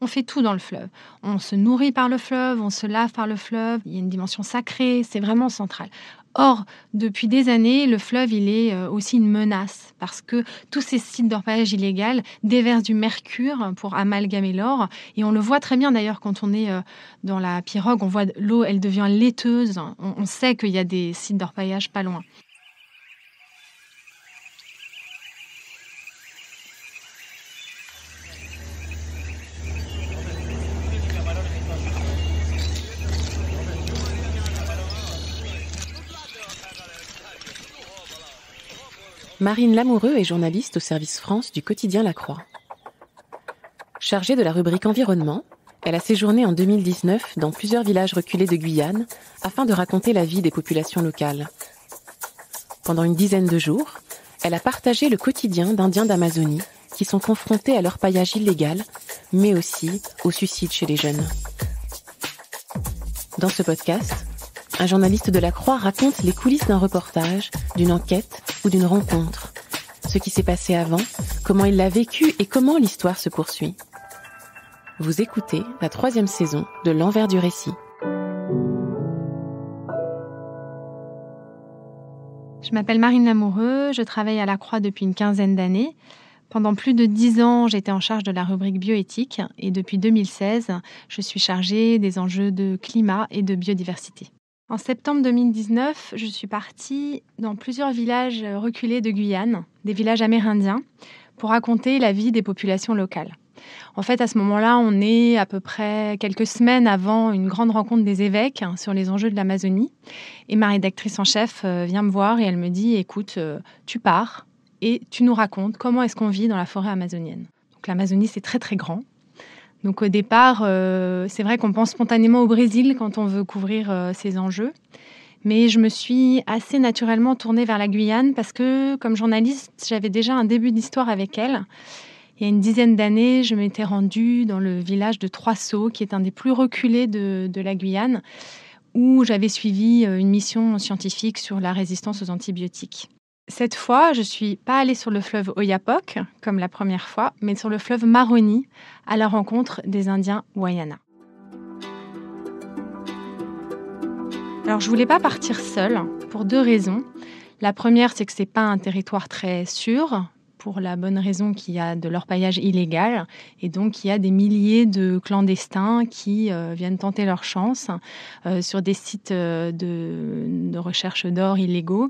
On fait tout dans le fleuve. On se nourrit par le fleuve, on se lave par le fleuve. Il y a une dimension sacrée, c'est vraiment central. Or, depuis des années, le fleuve, il est euh, aussi une menace parce que tous ces sites d'orpaillage illégal déversent du mercure pour amalgamer l'or. Et on le voit très bien d'ailleurs quand on est euh, dans la pirogue, on voit l'eau, elle devient laiteuse. On sait qu'il y a des sites d'orpaillage pas loin. Marine Lamoureux est journaliste au service France du quotidien La Croix. Chargée de la rubrique environnement, elle a séjourné en 2019 dans plusieurs villages reculés de Guyane afin de raconter la vie des populations locales. Pendant une dizaine de jours, elle a partagé le quotidien d'Indiens d'Amazonie qui sont confrontés à leur paillage illégal, mais aussi au suicide chez les jeunes. Dans ce podcast, un journaliste de la Croix raconte les coulisses d'un reportage, d'une enquête ou d'une rencontre. Ce qui s'est passé avant, comment il l'a vécu et comment l'histoire se poursuit. Vous écoutez la troisième saison de L'envers du récit. Je m'appelle Marine Lamoureux, je travaille à la Croix depuis une quinzaine d'années. Pendant plus de dix ans, j'étais en charge de la rubrique bioéthique et depuis 2016, je suis chargée des enjeux de climat et de biodiversité. En septembre 2019, je suis partie dans plusieurs villages euh, reculés de Guyane, des villages amérindiens, pour raconter la vie des populations locales. En fait, à ce moment-là, on est à peu près quelques semaines avant une grande rencontre des évêques hein, sur les enjeux de l'Amazonie. Et ma rédactrice en chef euh, vient me voir et elle me dit, écoute, euh, tu pars et tu nous racontes comment est-ce qu'on vit dans la forêt amazonienne. Donc l'Amazonie, c'est très très grand. Donc au départ, euh, c'est vrai qu'on pense spontanément au Brésil quand on veut couvrir euh, ces enjeux. Mais je me suis assez naturellement tournée vers la Guyane parce que, comme journaliste, j'avais déjà un début d'histoire avec elle. Il y a une dizaine d'années, je m'étais rendue dans le village de Trois qui est un des plus reculés de, de la Guyane, où j'avais suivi euh, une mission scientifique sur la résistance aux antibiotiques. Cette fois, je suis pas allée sur le fleuve Oyapok, comme la première fois, mais sur le fleuve Maroni, à la rencontre des Indiens Wayana. Alors, je voulais pas partir seule, pour deux raisons. La première, c'est que c'est pas un territoire très sûr, pour la bonne raison qu'il y a de l'orpaillage illégal et donc il y a des milliers de clandestins qui euh, viennent tenter leur chance euh, sur des sites euh, de recherche d'or illégaux.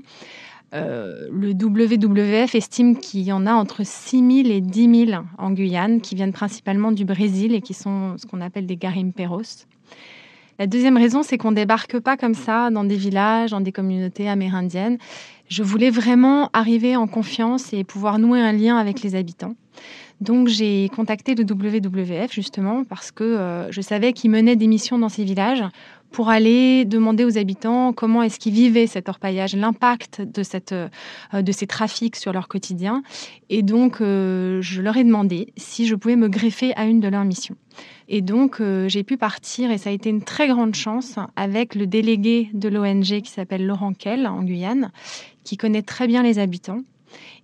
Euh, le WWF estime qu'il y en a entre 6 000 et 10 000 en Guyane, qui viennent principalement du Brésil et qui sont ce qu'on appelle des garimperos. La deuxième raison, c'est qu'on ne débarque pas comme ça dans des villages, dans des communautés amérindiennes. Je voulais vraiment arriver en confiance et pouvoir nouer un lien avec les habitants. Donc j'ai contacté le WWF justement parce que euh, je savais qu'ils menaient des missions dans ces villages pour aller demander aux habitants comment est-ce qu'ils vivaient cet orpaillage, l'impact de, cette, euh, de ces trafics sur leur quotidien. Et donc, euh, je leur ai demandé si je pouvais me greffer à une de leurs missions. Et donc, euh, j'ai pu partir, et ça a été une très grande chance, avec le délégué de l'ONG qui s'appelle Laurent Kell en Guyane, qui connaît très bien les habitants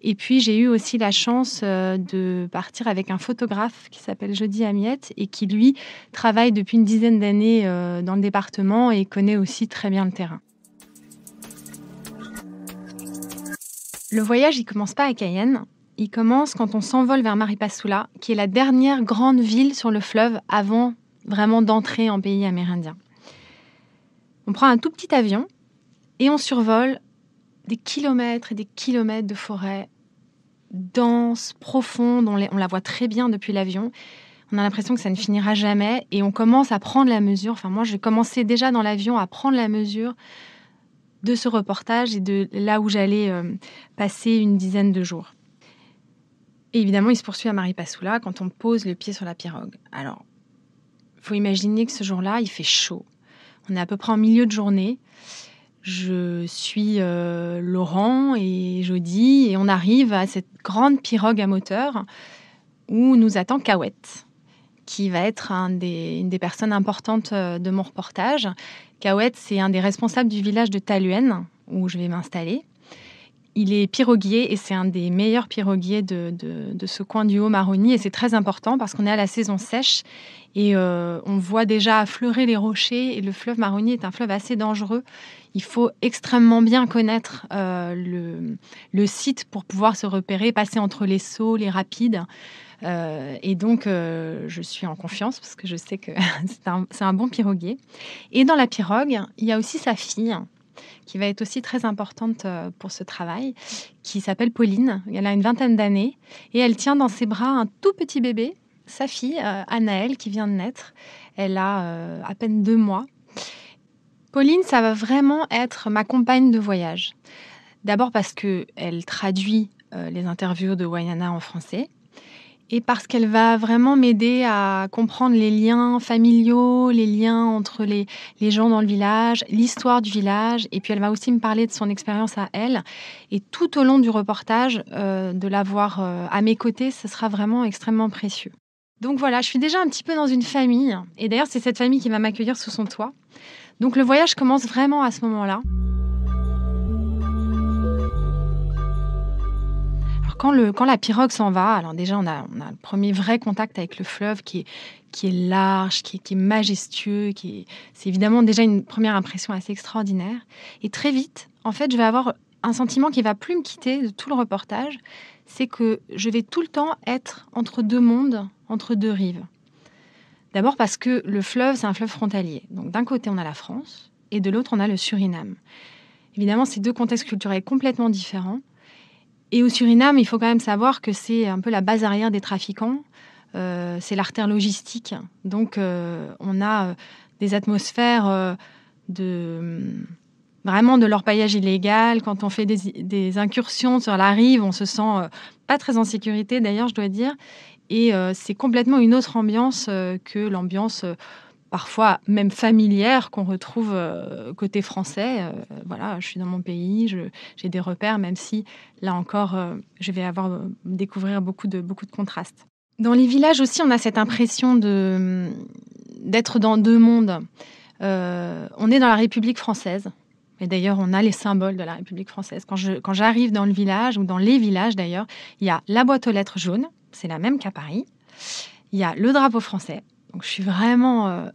et puis j'ai eu aussi la chance euh, de partir avec un photographe qui s'appelle Jody Amiette et qui lui travaille depuis une dizaine d'années euh, dans le département et connaît aussi très bien le terrain. Le voyage, il commence pas à Cayenne. Il commence quand on s'envole vers Maripasoula, qui est la dernière grande ville sur le fleuve avant vraiment d'entrer en pays amérindien. On prend un tout petit avion et on survole des kilomètres et des kilomètres de forêt dense, profonde. On, la voit très bien depuis l'avion. On a l'impression que ça ne finira jamais et on commence à prendre la mesure. Enfin, moi, j'ai commencé déjà dans l'avion à prendre la mesure de ce reportage et de là où j'allais euh, passer une dizaine de jours. évidemment, il se poursuit à marie Passoula quand on pose le pied sur la pirogue. Alors, faut imaginer que ce jour-là, il fait chaud. On est à peu près en milieu de journée je suis euh, Laurent et Jody et on arrive à cette grande pirogue à moteur où nous attend Kawet qui va être une des personnes importantes euh, de mon reportage. Kawet c'est un des responsables du village de Taluen, où je vais m'installer. Il est piroguier et c'est un des meilleurs piroguiers de, ce coin du Haut-Maroni. Et c'est très important parce qu'on est à la saison sèche et euh, on voit déjà affleurer les rochers. Et le fleuve Maroni est un fleuve assez dangereux. Il faut extrêmement bien connaître euh, le, site pour pouvoir se repérer, passer entre les sauts, les rapides. Euh, et donc, je suis en confiance parce que je sais que c'est un, un bon piroguier. Et dans la pirogue, il y a aussi sa fille qui va être aussi très importante euh, pour ce travail, qui s'appelle Pauline. Elle a une vingtaine d'années et elle tient dans ses bras un tout petit bébé, sa fille, euh, Anaëlle, qui vient de naître. Elle a euh, à peine deux mois. Pauline, ça va vraiment être ma compagne de voyage. D'abord parce que traduit les interviews de Wayana en français et parce qu'elle va vraiment m'aider à comprendre les liens familiaux, les liens entre les, gens dans le village, l'histoire du village, et puis elle va aussi me parler de son expérience à elle. Et tout au long du reportage, euh, de l'avoir euh, à mes côtés, ce sera vraiment extrêmement précieux. Donc voilà, je suis déjà un petit peu dans une famille, et d'ailleurs c'est cette famille qui va m'accueillir sous son toit. Donc le voyage commence vraiment à ce moment-là. quand, la pirogue s'en va, alors déjà, on a, on le premier vrai contact avec le fleuve qui est, large, qui est, majestueux. Qui c'est évidemment déjà une première impression assez extraordinaire. Et très vite, en fait, je vais avoir un sentiment qui va plus me quitter de tout le reportage, c'est que je vais tout le temps être entre deux mondes, entre deux rives. D'abord parce que le fleuve, c'est un fleuve frontalier. Donc d'un côté, on a la France et de l'autre, on a le Suriname. Évidemment, ces deux contextes culturels complètement différents. Et au Suriname, il faut quand même savoir que c'est un peu la base arrière des trafiquants. Euh, c'est l'artère logistique. Donc, euh, on a euh, des atmosphères de mm, vraiment de l'orpaillage illégal. Quand on fait des, des, incursions sur la rive, on se sent pas très en sécurité, d'ailleurs, je dois dire. Et c'est complètement une autre ambiance que l'ambiance parfois même familières qu'on retrouve euh, côté français. Euh, voilà, je suis dans mon pays, j'ai des repères, même si là encore, euh, je vais avoir découvrir beaucoup de, beaucoup de contrastes. Dans les villages aussi, on a cette impression de d'être dans deux mondes. on est dans la République française. Et d'ailleurs, on a les symboles de la République française. Quand, quand j'arrive dans le village, ou dans les villages d'ailleurs, il y a la boîte aux lettres jaune, c'est la même qu'à Paris. Il y a le drapeau français, je suis vraiment euh,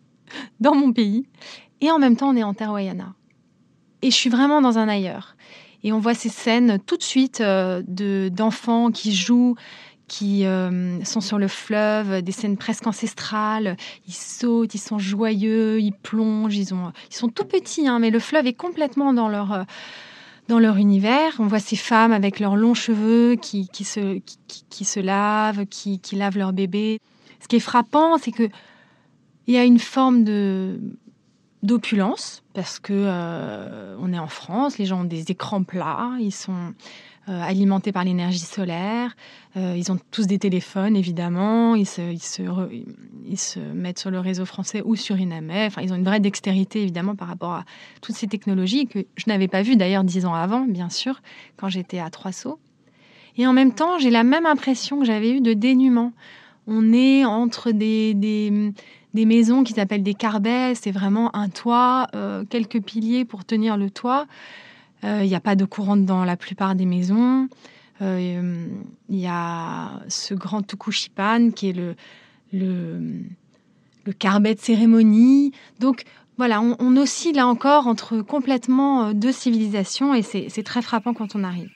dans mon pays. Et en même temps, on est en wayana Et je suis vraiment dans un ailleurs. Et on voit ces scènes tout de suite euh, de, d'enfants qui jouent, qui euh, sont sur le fleuve, des scènes presque ancestrales. Ils sautent, ils sont joyeux, ils plongent, ils, sont tout petits, hein, mais le fleuve est complètement dans leur dans leur univers. On voit ces femmes avec leurs longs cheveux qui, qui, se, lavent, qui, qui lavent leur bébé ce qui est frappant, c'est que il y a une forme d'opulence parce que euh, on est en France, les gens ont des écrans plats, ils sont euh, alimentés par l'énergie solaire, euh, ils ont tous des téléphones évidemment, ils se, mettent sur le réseau français ou sur Inamé, enfin, ils ont une vraie dextérité évidemment par rapport à toutes ces technologies que je n'avais pas vues d'ailleurs dix ans avant, bien sûr, quand j'étais à Trois Sceaux. Et en même temps, j'ai la même impression que j'avais eue de dénuement on est entre des, des, maisons qui s'appellent des carbets. C'est vraiment un toit, euh, quelques piliers pour tenir le toit. Il euh, n'y a pas de courante dans la plupart des maisons. Il euh, y a ce grand Tukushipan qui est le, le, le carbet de cérémonie. Donc voilà, on, on oscille là encore entre complètement deux civilisations et c'est très frappant quand on arrive.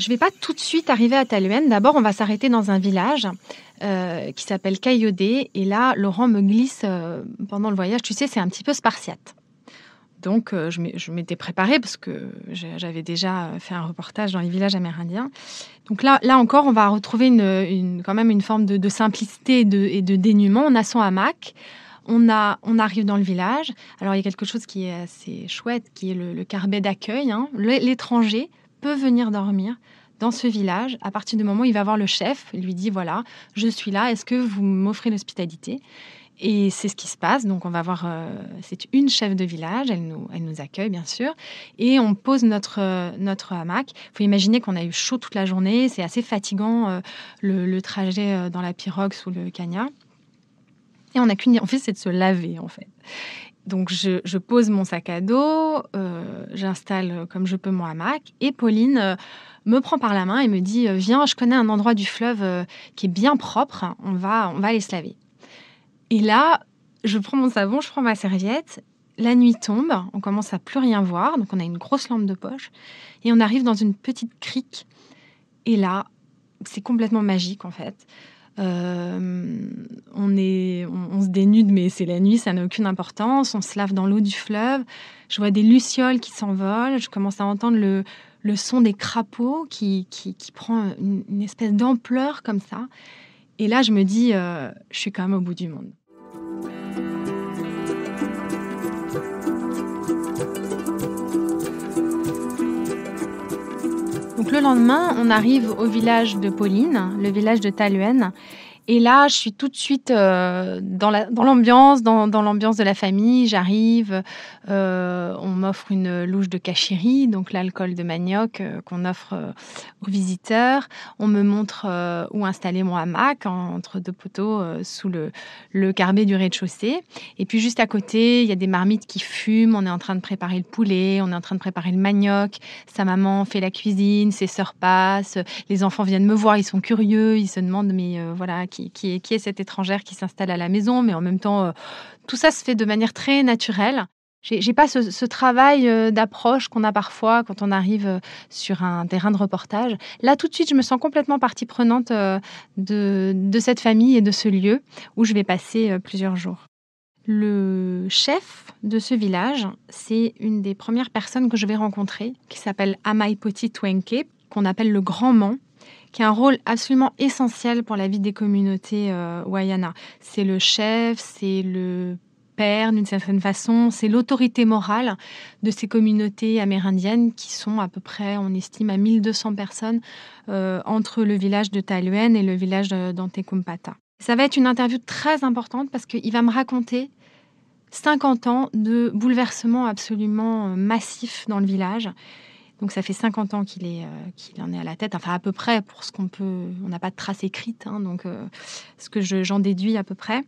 Je ne vais pas tout de suite arriver à Taluen. D'abord, on va s'arrêter dans un village euh, qui s'appelle Cayodé. Et là, Laurent me glisse euh, pendant le voyage, tu sais, c'est un petit peu spartiate. Donc, euh, je m'étais préparée parce que j'avais déjà fait un reportage dans les villages amérindiens. Donc là, là encore, on va retrouver quand même une forme de, simplicité et de, dénuement. On a son hamac. On, arrive dans le village. Alors, il y a quelque chose qui est assez chouette, qui est le, carbet d'accueil. Hein. L'étranger peut venir dormir dans ce village à partir du moment où il va voir le chef, il lui dit voilà, je suis là, est-ce que vous m'offrez l'hospitalité et c'est ce qui se passe. Donc, on va voir, euh, c'est une chef de village, elle nous, elle nous accueille bien sûr. Et on pose notre, euh, notre hamac. Il faut imaginer qu'on a eu chaud toute la journée, c'est assez fatigant euh, le, trajet dans la pirogue sous le cagna. Et on n'a qu'une. En fait, c'est de se laver en fait. Donc je, pose mon sac à dos, euh, j'installe euh, comme je peux mon hamac et Pauline euh, me prend par la main et me dit viens, je connais un endroit du fleuve qui est bien propre, on va on va aller se laver. Et là, je prends mon savon, je prends ma serviette, la nuit tombe, on commence à plus rien voir, donc on a une grosse lampe de poche et on arrive dans une petite crique et là, c'est complètement magique en fait. Euh, on, est, on, se dénude, mais c'est la nuit, ça n'a aucune importance. On se lave dans l'eau du fleuve. Je vois des lucioles qui s'envolent. Je commence à entendre le, son des crapauds qui, prend une, espèce d'ampleur comme ça. Et là, je me dis, euh, je suis quand même au bout du monde. le lendemain, on arrive au village de Pauline, le village de Taluen, et là, je suis tout de suite euh, dans l'ambiance, dans, l'ambiance de la famille. J'arrive, euh, on m'offre une louche de cachiri, donc l'alcool de manioc euh, qu'on offre aux visiteurs. On me montre où installer mon hamac entre deux poteaux sous le, le carbet du rez-de-chaussée. Et puis juste à côté, il y a des marmites qui fument. On est en train de préparer le poulet, on est en train de préparer le manioc. Sa maman fait la cuisine, ses sœurs passent, les enfants viennent me voir, ils sont curieux, ils se demandent mais voilà qui qui, est, cette étrangère qui s'installe à la maison, mais en même temps, euh, tout ça se fait de manière très naturelle. J'ai pas ce, travail euh, d'approche qu'on a parfois quand on arrive euh, sur un terrain de reportage. Là, tout de suite, je me sens complètement partie prenante de, cette famille et de ce lieu où je vais passer plusieurs jours. Le chef de ce village, c'est une des premières personnes que je vais rencontrer, qui s'appelle Amaipoti Twenke, qu'on appelle le Grand Man qui a un rôle absolument essentiel pour la vie des communautés euh, Wayana. C'est le chef, c'est le père d'une certaine façon, c'est l'autorité morale de ces communautés amérindiennes qui sont à peu près, on estime, à 1200 personnes euh, entre le village de Taluen et le village euh, d'Antecumpata. Ça va être une interview très importante parce qu'il va me raconter 50 ans de bouleversements absolument massifs dans le village donc ça fait 50 ans qu'il est, euh, qu'il en est à la tête, enfin à peu près pour ce qu'on peut. On n'a pas de trace écrite, hein, donc euh, ce que j'en déduis à peu près.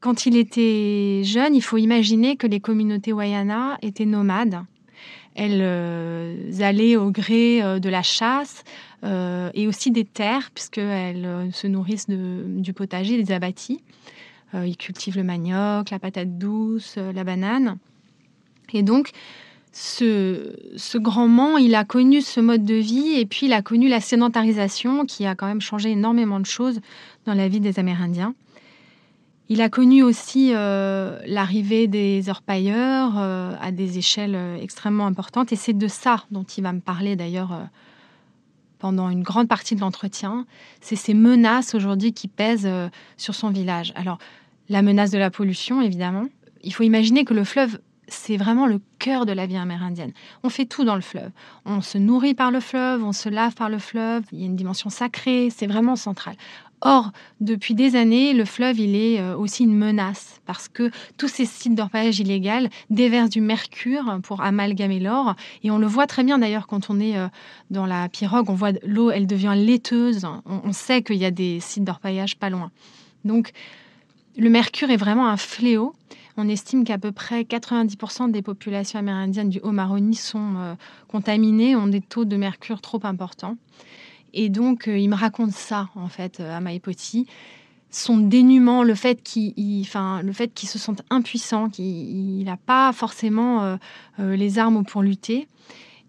Quand il était jeune, il faut imaginer que les communautés Wayana étaient nomades. Elles euh, allaient au gré de la chasse et aussi des terres, puisqu'elles se nourrissent de, du potager, des abattis. ils cultivent le manioc, la patate douce, la banane. Et donc, ce, grand man, il a connu ce mode de vie et puis il a connu la sédentarisation qui a quand même changé énormément de choses dans la vie des Amérindiens. Il a connu aussi euh, l'arrivée des orpailleurs euh, à des échelles euh, extrêmement importantes et c'est de ça dont il va me parler d'ailleurs pendant une grande partie de l'entretien. C'est ces menaces aujourd'hui qui pèsent sur son village. Alors, la menace de la pollution, évidemment. Il faut imaginer que le fleuve c'est vraiment le cœur de la vie amérindienne. On fait tout dans le fleuve. On se nourrit par le fleuve, on se lave par le fleuve. Il y a une dimension sacrée, c'est vraiment central. Or, depuis des années, le fleuve, il est euh, aussi une menace parce que tous ces sites d'orpaillage illégal déversent du mercure pour amalgamer l'or. Et on le voit très bien d'ailleurs quand on est euh, dans la pirogue, on voit l'eau, elle devient laiteuse. On sait qu'il y a des sites d'orpaillage pas loin. Donc, le mercure est vraiment un fléau. On estime qu'à peu près 90% des populations amérindiennes du Haut-Maroni sont euh, contaminées, ont des taux de mercure trop importants. Et donc, euh, il me raconte ça, en fait, euh, à Maipoti, Son dénuement, le fait qu'il enfin, se sente impuissant, qu'il n'a pas forcément les armes pour lutter,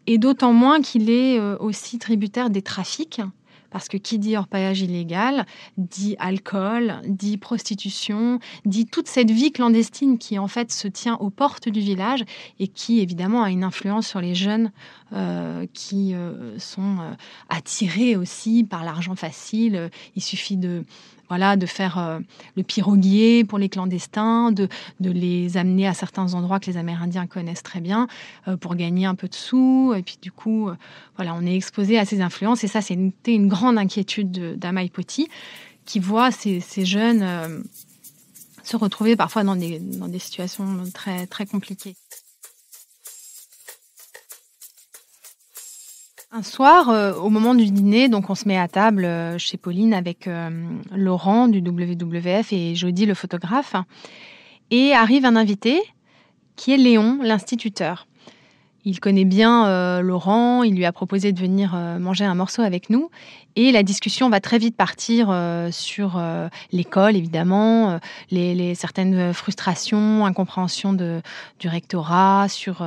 et d'autant moins qu'il est aussi tributaire des trafics parce que qui dit orpaillage illégal dit alcool, dit prostitution, dit toute cette vie clandestine qui en fait se tient aux portes du village et qui évidemment a une influence sur les jeunes euh, qui euh, sont euh, attirés aussi par l'argent facile. Il suffit de voilà, de faire euh, le piroguier pour les clandestins, de, les amener à certains endroits que les Amérindiens connaissent très bien euh, pour gagner un peu de sous. Et puis du coup, euh, voilà, on est exposé à ces influences. Et ça, c'était une, grande inquiétude d'Amaï Poti, qui voit ces, jeunes se retrouver parfois dans des, dans des situations très, très compliquées. Un soir, euh, au moment du dîner, donc on se met à table euh, chez Pauline avec euh, Laurent du WWF et Jody le photographe, et arrive un invité qui est Léon, l'instituteur. Il connaît bien euh, Laurent, il lui a proposé de venir euh, manger un morceau avec nous. Et la discussion va très vite partir euh, sur l'école, évidemment, les, certaines frustrations, incompréhensions de, du rectorat, sur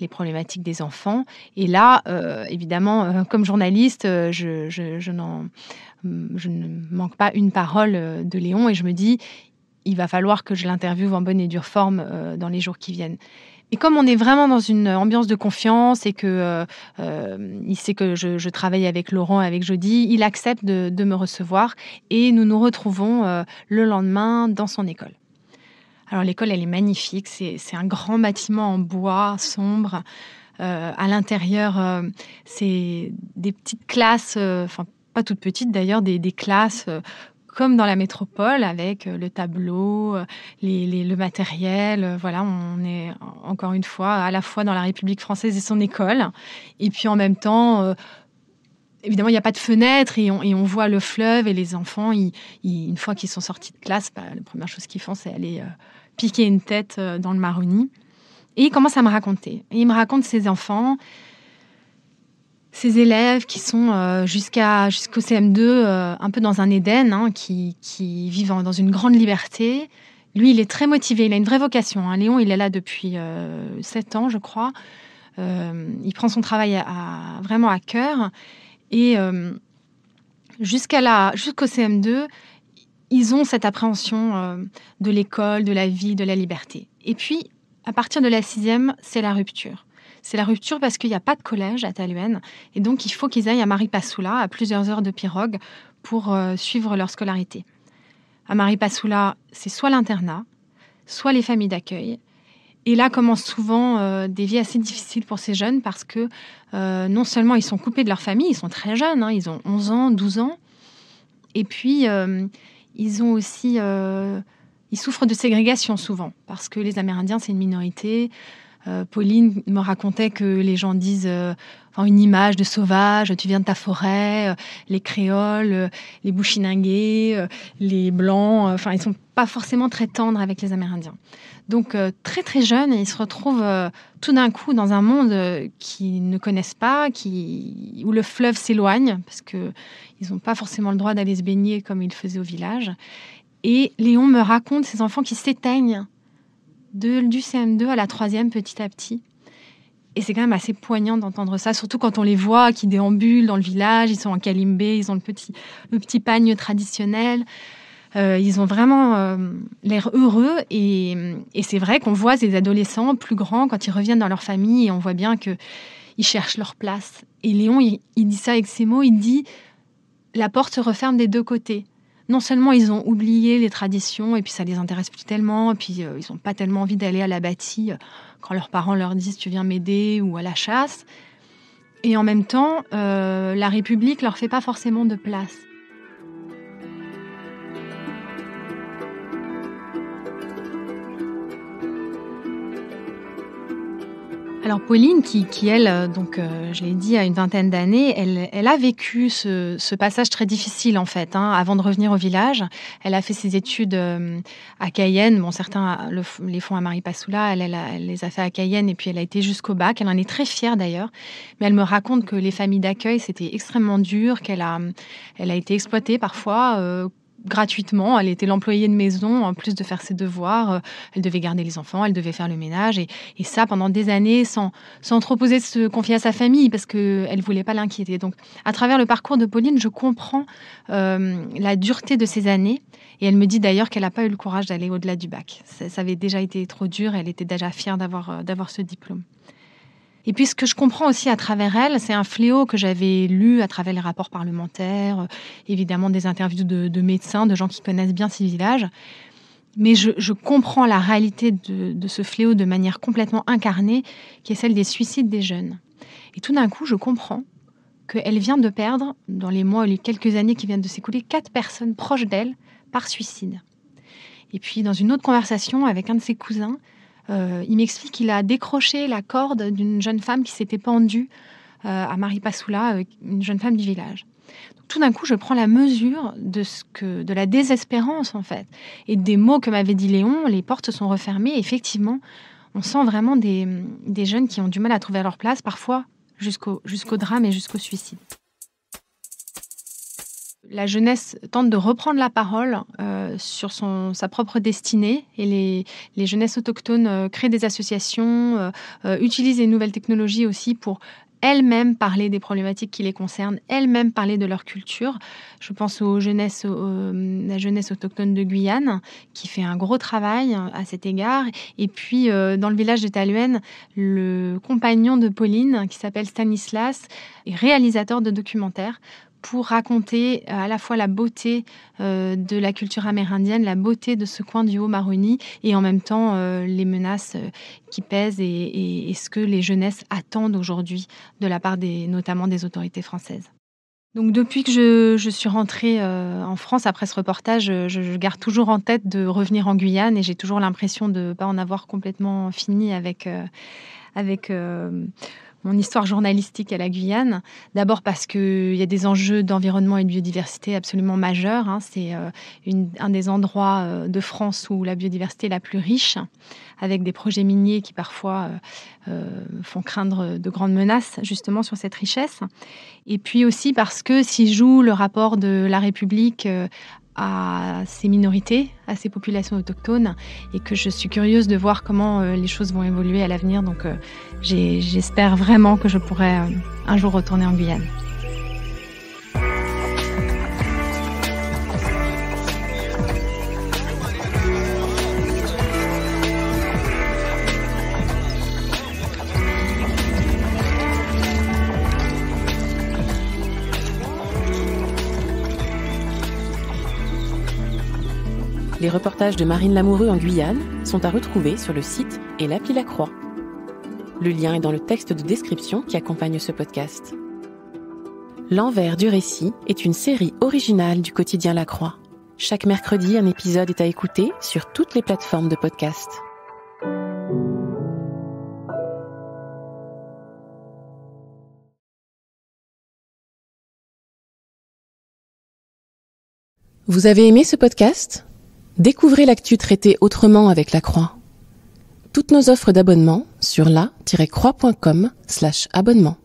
les problématiques des enfants. Et là, évidemment, comme journaliste, je, je, mm, je, ne manque pas une parole de Léon et je me dis, il va falloir que je l'interviewe en bonne et dure forme dans les jours qui viennent. Et comme on est vraiment dans une ambiance de confiance et que euh, euh, il sait que je, travaille avec Laurent et avec Jody, il accepte de, me recevoir et nous nous retrouvons euh, le lendemain dans son école. Alors l'école, elle est magnifique, c'est un grand bâtiment en bois sombre. à l'intérieur, c'est des petites classes, enfin pas toutes petites d'ailleurs, des, des, classes comme dans la métropole, avec euh, le tableau, euh, les, le matériel. Euh, voilà, on est encore une fois à la fois dans la République française et son école. Et puis en même temps, évidemment, il n'y a pas de fenêtre et on, voit le fleuve et les enfants, une fois qu'ils sont sortis de classe, bah, la première chose qu'ils font, c'est aller piquer une tête dans le maroni. Et il commence à me raconter. Et il me raconte ses enfants ces élèves qui sont euh, jusqu'à jusqu'au CM2 euh, un peu dans un Éden, hein, qui, vivent dans une grande liberté. Lui, il est très motivé, il a une vraie vocation. Hein. Léon, il est là depuis euh, sept 7 ans, je crois. il prend son travail vraiment à cœur. Et euh, jusqu'au CM2, ils ont cette appréhension de l'école, de la vie, de la liberté. Et puis, à partir de la sixième, c'est la rupture c'est la rupture parce qu'il n'y a pas de collège à taluen Et donc, il faut qu'ils aillent à Maripasoula, à plusieurs heures de pirogue, pour euh, suivre leur scolarité. À Maripasoula, c'est soit l'internat, soit les familles d'accueil. Et là commencent souvent euh, des vies assez difficiles pour ces jeunes parce que euh, non seulement ils sont coupés de leur famille, ils sont très jeunes, hein, ils ont 11 ans, 12 ans, et puis ils ont aussi... ils souffrent de ségrégation souvent parce que les Amérindiens, c'est une minorité. Euh, Pauline me racontait que les gens disent euh, une image de sauvage, tu viens de ta forêt, euh, les créoles, les bouchiningués, les blancs, enfin ils sont pas forcément très tendres avec les Amérindiens. Donc très très jeunes, ils se retrouvent tout d'un coup dans un monde qu'ils ne connaissent pas, qui, où le fleuve s'éloigne parce que ils n'ont pas forcément le droit d'aller se baigner comme ils faisaient au village. Et Léon me raconte ces enfants qui s'éteignent du CM2 à la troisième petit à petit. Et c'est quand même assez poignant d'entendre ça, surtout quand on les voit qui déambulent dans le village, ils sont en calimbé, ils ont le petit, le petit pagne traditionnel. Euh, ils ont vraiment euh, l'air heureux et, c'est vrai qu'on voit ces adolescents plus grands quand ils reviennent dans leur famille et on voit bien qu'ils cherchent leur place. Et Léon, il, il dit ça avec ses mots, il dit la porte se referme des deux côtés non seulement ils ont oublié les traditions et puis ça les intéresse plus tellement, et puis euh, ils n'ont pas tellement envie d'aller à la bâtie euh, quand leurs parents leur disent tu viens m'aider ou à la chasse. Et en même temps, euh, la République leur fait pas forcément de place. Alors Pauline, qui, qui elle, euh, donc euh, je l'ai dit, a une vingtaine d'années, elle, elle, a vécu ce, passage très difficile en fait. Hein. avant de revenir au village, elle a fait ses études euh, à Cayenne. Bon, certains les font à Marie Passoula, elle, les a fait à Cayenne et puis elle a été jusqu'au bac. Elle en est très fière d'ailleurs, mais elle me raconte que les familles d'accueil c'était extrêmement dur, qu'elle a, elle a été exploitée parfois. Euh, gratuitement. Elle était l'employée de maison, en plus de faire ses devoirs. Euh, elle devait garder les enfants, elle devait faire le ménage. Et, ça, pendant des années, sans, sans trop poser se confier à sa famille, parce que elle voulait pas l'inquiéter. Donc, à travers le parcours de Pauline, je comprends euh, la dureté de ces années. Et elle me dit d'ailleurs qu'elle n'a pas eu le courage d'aller au-delà du bac. Ça, ça, avait déjà été trop dur. Elle était déjà fière d'avoir euh, ce diplôme. Et puis ce que je comprends aussi à travers elle, c'est un fléau que j'avais lu à travers les rapports parlementaires, euh, évidemment des interviews de, médecins, de gens qui connaissent bien ces villages. Mais je, comprends la réalité de ce fléau de manière complètement incarnée, qui est celle des suicides des jeunes. Et tout d'un coup, je comprends qu'elle vient de perdre, dans les mois ou les quelques années qui viennent de s'écouler, quatre personnes proches d'elle par suicide. Et puis, dans une autre conversation avec un de ses cousins, euh, il m'explique qu'il a décroché la corde d'une jeune femme qui s'était pendue euh, à Marie Passoula, euh, une jeune femme du village. tout d'un coup, je prends la mesure de, ce que, de la désespérance, en fait, et des mots que m'avait dit Léon. Les portes sont refermées. Effectivement, on sent vraiment des, jeunes qui ont du mal à trouver leur place, parfois jusqu'au jusqu'au drame et jusqu'au suicide la jeunesse tente de reprendre la parole euh, sur son, sa propre destinée et les, jeunesses autochtones euh, créent des associations, euh, utilisent les nouvelles technologies aussi pour elles-mêmes parler des problématiques qui les concernent, elles-mêmes parler de leur culture. Je pense aux jeunesses, la jeunesse autochtone de Guyane qui fait un gros travail à cet égard. Et puis dans le village de Taluen, le compagnon de Pauline qui s'appelle Stanislas est réalisateur de documentaires pour raconter euh, à la fois la beauté euh, de la culture amérindienne, la beauté de ce coin du Haut-Maroni et en même temps euh, les menaces qui pèsent et, ce que les jeunesses attendent aujourd'hui de la part des, notamment des autorités françaises. Donc depuis que je, je suis rentrée en France après ce reportage, je, garde toujours en tête de revenir en Guyane et j'ai toujours l'impression de ne pas en avoir complètement fini avec... avec mon histoire journalistique à la Guyane. D'abord parce qu'il y a des enjeux d'environnement et de biodiversité absolument majeurs. Hein. C'est euh, un des endroits euh, de France où la biodiversité est la plus riche, avec des projets miniers qui parfois euh, font craindre de grandes menaces justement sur cette richesse. Et puis aussi parce que s'y joue le rapport de la République à ces minorités, à ces populations autochtones, et que je suis curieuse de voir comment euh, les choses vont évoluer à l'avenir. Donc euh, j'espère vraiment que je pourrai euh, un jour retourner en Guyane. Les reportages de Marine Lamoureux en Guyane sont à retrouver sur le site et l'appli La Croix. Le lien est dans le texte de description qui accompagne ce podcast. L'envers du récit est une série originale du quotidien La Croix. Chaque mercredi, un épisode est à écouter sur toutes les plateformes de podcast. Vous avez aimé ce podcast Découvrez l'actu traitée autrement avec la Croix. Toutes nos offres d'abonnement sur la-croix.com slash abonnement.